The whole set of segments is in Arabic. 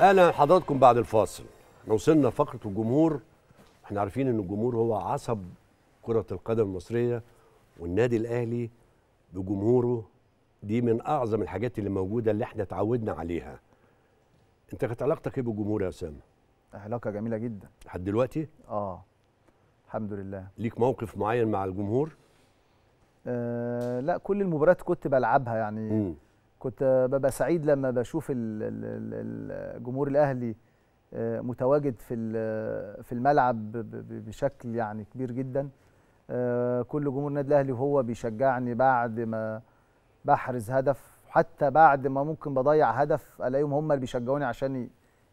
اهلا حضراتكم بعد الفاصل احنا وصلنا فقره الجمهور احنا عارفين ان الجمهور هو عصب كره القدم المصريه والنادي الاهلي بجمهوره دي من اعظم الحاجات اللي موجوده اللي احنا اتعودنا عليها انت كانت علاقتك ايه بالجمهور يا اسامه علاقه جميله جدا لحد دلوقتي اه الحمد لله ليك موقف معين مع الجمهور آه لا كل المباريات كنت بلعبها يعني م. كنت ببقى سعيد لما بشوف الجمهور الاهلي آه، متواجد في في الملعب بشكل يعني كبير جدا آه، كل جمهور النادي الاهلي وهو بيشجعني بعد ما بحرز هدف حتى بعد ما ممكن بضيع هدف الاقيهم هم اللي بيشجعوني عشان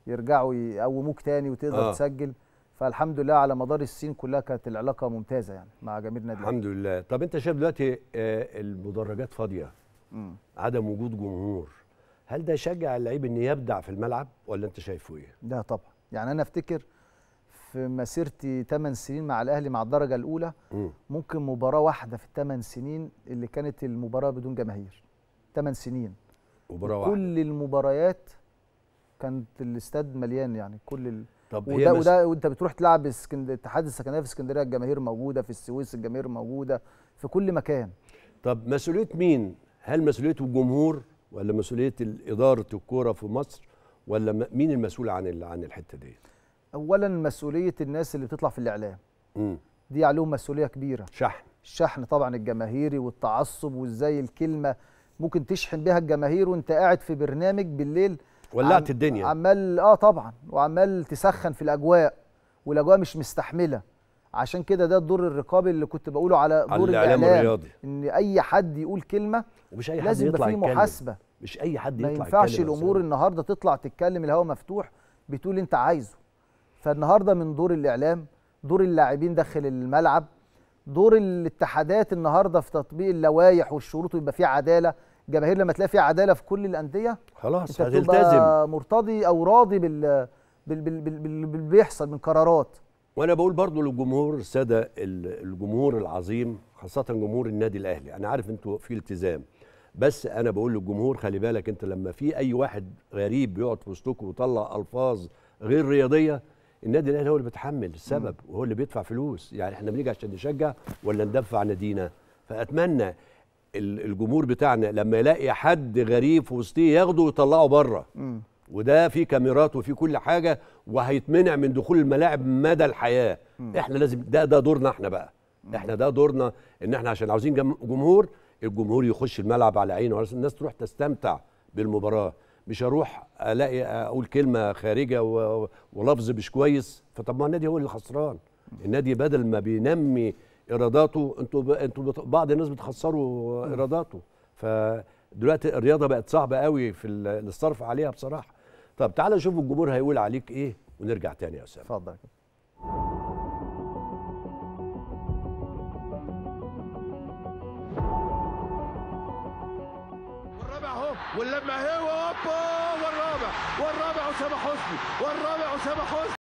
يرجعوا يقوموك تاني وتقدر آه. تسجل فالحمد لله على مدار السنين كلها كانت العلاقه ممتازه يعني مع جماهير النادي الحمد لله طب انت شايف دلوقتي آه، المدرجات فاضيه م. عدم وجود جمهور هل ده يشجع اللعيب ان يبدع في الملعب ولا انت شايفه ايه لا طبعا يعني انا افتكر في مسيرتي 8 سنين مع الاهلي مع الدرجه الاولى م. ممكن مباراه واحده في الثمان سنين اللي كانت المباراه بدون جماهير 8 سنين مباراه واحده كل المباريات كانت الاستاد مليان يعني كل ال... طب وده, مس... وده وانت بتروح تلعب اسكند... اتحاد السكندريه في اسكندريه الجماهير موجوده في السويس الجماهير موجوده في كل مكان طب مسؤوليه مين هل مسؤوليته الجمهور ولا مسؤوليه اداره الكوره في مصر ولا مين المسؤول عن عن الحته دي اولا مسؤوليه الناس اللي بتطلع في الاعلام امم دي عليهم مسؤوليه كبيره شحن الشحن طبعا الجماهيري والتعصب وازاي الكلمه ممكن تشحن بها الجماهير وانت قاعد في برنامج بالليل ولعت عم الدنيا عمال اه طبعا وعمال تسخن في الاجواء والاجواء مش مستحمله عشان كده ده الدور الرقابي اللي كنت بقوله على دور الاعلام الرياضي ان اي حد يقول كلمه ومش اي حد لازم يطلع يتكلم محاسبه مش اي حد يطلع ما ينفعش الامور النهارده تطلع تتكلم الهواء مفتوح بتقول انت عايزه فالنهارده من دور الاعلام دور اللاعبين داخل الملعب دور الاتحادات النهارده في تطبيق اللوائح والشروط ويبقى فيه عداله جماهير لما تلاقي فيه عداله في كل الانديه خلاص هتلتزم مرتضي او راضي بال بال بال بال بال بيحصل من قرارات وانا بقول برضو للجمهور الساده الجمهور العظيم خاصه جمهور النادي الاهلي انا عارف انتوا في التزام بس انا بقول للجمهور خلي بالك انت لما في اي واحد غريب بيقعد في وسطكم ويطلع الفاظ غير رياضيه النادي الاهلي هو اللي بيتحمل السبب وهو اللي بيدفع فلوس يعني احنا بنيجي عشان نشجع ولا ندفع نادينا فاتمنى الجمهور بتاعنا لما يلاقي حد غريب في وسطيه ياخده ويطلعه بره وده في كاميرات وفي كل حاجه وهيتمنع من دخول الملاعب مدى الحياه مم. احنا لازم ده ده دورنا احنا بقى مم. احنا ده دورنا ان احنا عشان عاوزين جمهور الجمهور يخش الملعب على عينه الناس تروح تستمتع بالمباراه مش هروح الاقي اقول كلمه خارجه ولفظ مش كويس فطب ما النادي هو اللي خسران النادي بدل ما بينمي ايراداته انتوا ب... انتوا بت... بعض الناس بتخسروا ايراداته فدلوقتي الرياضه بقت صعبه قوي في الصرف عليها بصراحه طب تعالى نشوف الجمهور هيقول عليك ايه ونرجع تاني يا اسامه اتفضل والرابع اهو واللمه اهي والرابع والرابع اسامه حسني والرابع اسامه حسني